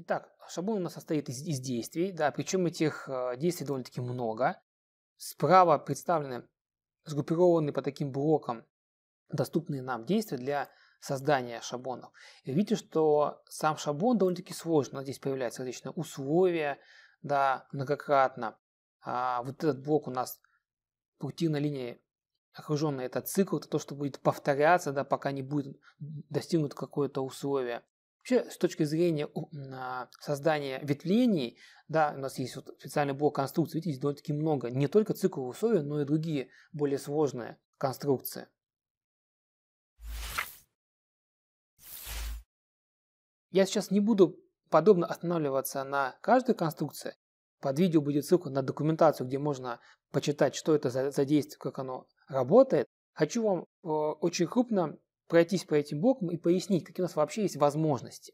Итак, шаблон у нас состоит из, из действий, да, причем этих э, действий довольно-таки много. Справа представлены сгруппированные по таким блокам доступные нам действия для создания шаблонов. И видите, что сам шаблон довольно-таки сложный. Здесь появляются различные условия, да, многократно. А вот этот блок у нас паутинной линии окруженный это цикл, это то, что будет повторяться, да, пока не будет достигнут какое-то условие. Вообще, с точки зрения а, создания ветвлений, да, у нас есть вот специальный блок конструкций, видите, довольно-таки много. Не только цикловые условия, но и другие более сложные конструкции. Я сейчас не буду подробно останавливаться на каждой конструкции. Под видео будет ссылка на документацию, где можно почитать, что это за, за действие, как оно работает. Хочу вам э, очень крупно пройтись по этим блокам и пояснить, какие у нас вообще есть возможности.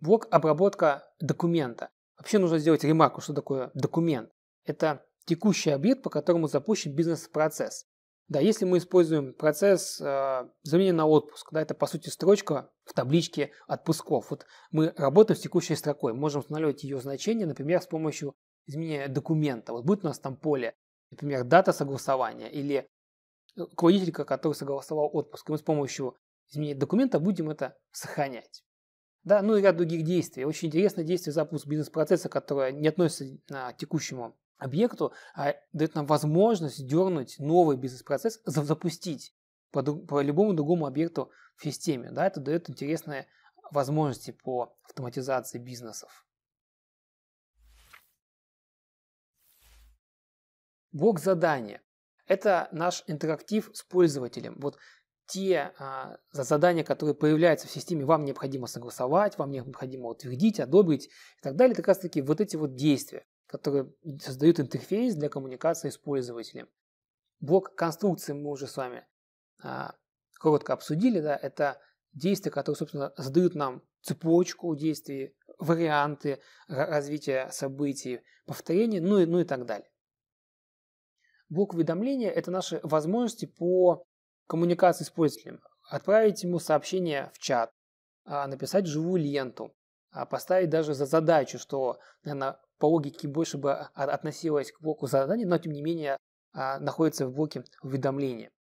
Блок обработка документа. Вообще нужно сделать ремарку, что такое документ. Это текущий объект, по которому запущен бизнес-процесс. Да, если мы используем процесс э, замены на отпуск, да, это по сути строчка в табличке отпусков. Вот мы работаем с текущей строкой, можем устанавливать ее значение, например, с помощью изменения документа. Вот будет у нас там поле, например, дата согласования или руководителя, который согласовал отпуск. И мы с помощью изменения документа будем это сохранять. Да, ну и ряд других действий. Очень интересное действие запуск бизнес-процесса, которое не относится к текущему объекту, а дает нам возможность дернуть новый бизнес-процесс, запустить по, по любому другому объекту в системе. Да, это дает интересные возможности по автоматизации бизнесов. Блок задания. Это наш интерактив с пользователем. Вот те а, задания, которые появляются в системе, вам необходимо согласовать, вам необходимо утвердить, одобрить и так далее, это как раз таки вот эти вот действия, которые создают интерфейс для коммуникации с пользователем. Блок конструкции мы уже с вами а, коротко обсудили, да, это действия, которые, собственно, задают нам цепочку действий, варианты развития событий, повторения, ну и, ну и так далее. Блок уведомления – это наши возможности по коммуникации с пользователем. Отправить ему сообщение в чат, а, написать живую ленту, а, поставить даже за задачу, что, наверное, по логике больше бы относилось к блоку заданий, но тем не менее а, находится в блоке уведомления.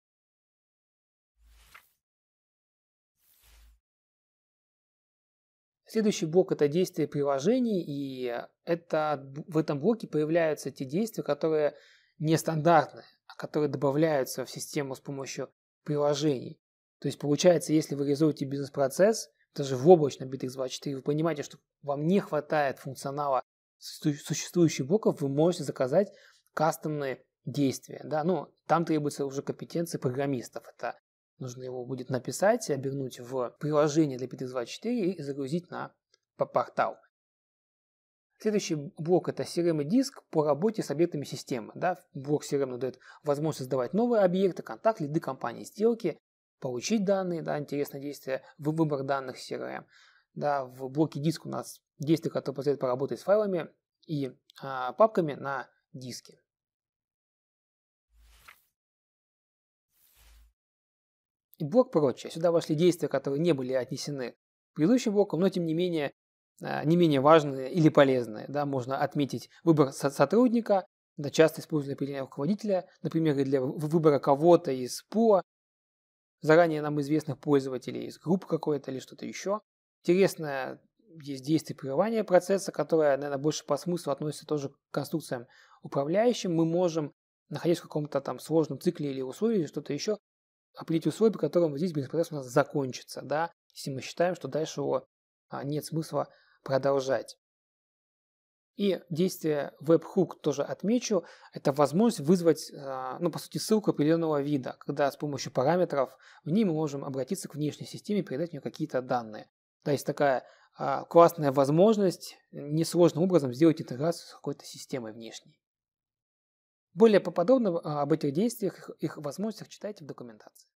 Следующий блок – это действия приложений, и э, это, в этом блоке появляются те действия, которые нестандартные, а которые добавляются в систему с помощью приложений. То есть получается, если вы реализуете бизнес-процесс, даже в облачном Bittrex 24, вы понимаете, что вам не хватает функционала существующих блоков, вы можете заказать кастомные действия. Да? Ну, там требуется уже компетенции программистов. Это нужно его будет написать, обернуть в приложение для Bittrex 24 и загрузить на портал. Следующий блок – это CRM-диск по работе с объектами системы. Да? Блок CRM дает возможность создавать новые объекты, контакт, лиды компании, сделки, получить данные, да, интересное действие, выбор данных CRM. Да, в блоке диск у нас действия, которые позволяют поработать с файлами и а, папками на диске. И блок прочее. Сюда вошли действия, которые не были отнесены предыдущим блоком но тем не менее Э, не менее важные или полезные. Да, можно отметить выбор сотрудника, да, часто используемый определение руководителя, например, для выбора кого-то из по заранее нам известных пользователей из группы какой-то или что-то еще. Интересно, есть действие прерывания процесса, которое, наверное, больше по смыслу относится тоже к конструкциям управляющим. Мы можем, находясь в каком-то там сложном цикле или условии, или что-то еще, определить условия, по которым здесь бизнес-процесс у нас закончится, да, если мы считаем, что дальше его а, нет смысла продолжать. И действие webhook тоже отмечу, это возможность вызвать, а, ну, по сути, ссылку определенного вида, когда с помощью параметров в ней мы можем обратиться к внешней системе и передать в нее какие-то данные. То есть такая а, классная возможность несложным образом сделать интеграцию с какой-то системой внешней. Более поподробно а, об этих действиях, их возможностях читайте в документации.